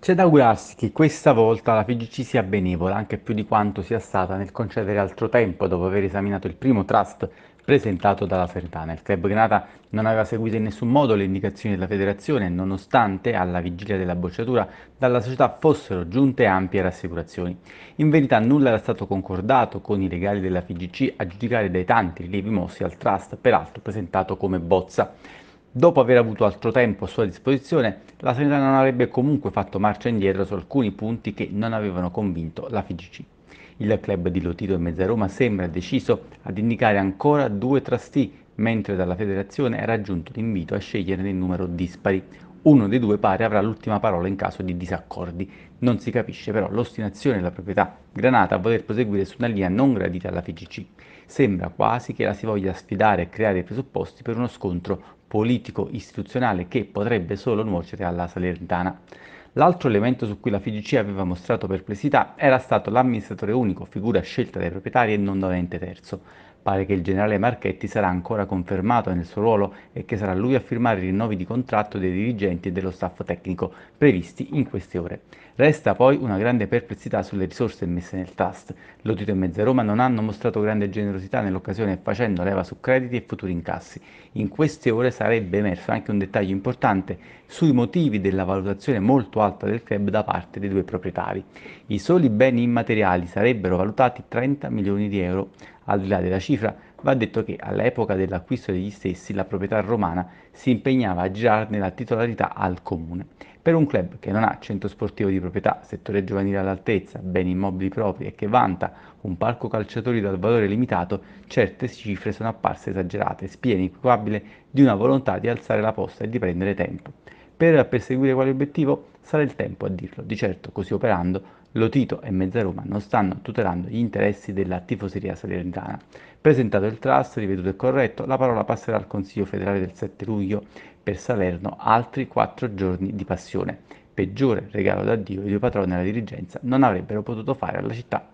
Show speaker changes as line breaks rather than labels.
C'è cioè, da augurarsi che questa volta la FIGC sia benevola, anche più di quanto sia stata nel concedere altro tempo dopo aver esaminato il primo trust presentato dalla Fertana. Il club Granata non aveva seguito in nessun modo le indicazioni della federazione, nonostante alla vigilia della bocciatura dalla società fossero giunte ampie rassicurazioni. In verità nulla era stato concordato con i legali della FIGC a giudicare dai tanti rilievi mossi al trust, peraltro presentato come bozza. Dopo aver avuto altro tempo a sua disposizione, la sanità non avrebbe comunque fatto marcia indietro su alcuni punti che non avevano convinto la FIGC. Il club di Lotito e Mezza Roma sembra deciso ad indicare ancora due trustee, mentre dalla federazione era giunto l'invito a scegliere nel numero dispari, uno dei due pari avrà l'ultima parola in caso di disaccordi. Non si capisce però l'ostinazione della proprietà Granata a voler proseguire su una linea non gradita alla FIGC. Sembra quasi che la si voglia sfidare e creare i presupposti per uno scontro politico-istituzionale che potrebbe solo nuocere alla Salernitana. L'altro elemento su cui la FIGC aveva mostrato perplessità era stato l'amministratore unico, figura scelta dai proprietari e non da un ente terzo. Pare che il generale Marchetti sarà ancora confermato nel suo ruolo e che sarà lui a firmare i rinnovi di contratto dei dirigenti e dello staff tecnico previsti in queste ore. Resta poi una grande perplessità sulle risorse messe nel trust. Lodito e Mezza Roma non hanno mostrato grande generosità nell'occasione facendo leva su crediti e futuri incassi. In queste ore sarebbe emerso anche un dettaglio importante sui motivi della valutazione molto alta del club da parte dei due proprietari. I soli beni immateriali sarebbero valutati 30 milioni di euro al di là della cifra, va detto che all'epoca dell'acquisto degli stessi la proprietà romana si impegnava a girarne la titolarità al comune. Per un club che non ha centro sportivo di proprietà, settore giovanile all'altezza, beni immobili propri e che vanta un parco calciatori dal valore limitato, certe cifre sono apparse esagerate, spia inequivocabile di una volontà di alzare la posta e di prendere tempo. Per perseguire quale obiettivo? sarà il tempo a dirlo. Di certo, così operando, Lotito e Mezza Roma non stanno tutelando gli interessi della tifoseria salernitana. Presentato il trust, riveduto e corretto, la parola passerà al Consiglio federale del 7 luglio per Salerno altri quattro giorni di passione. Peggiore regalo da Dio i due patroni alla dirigenza non avrebbero potuto fare alla città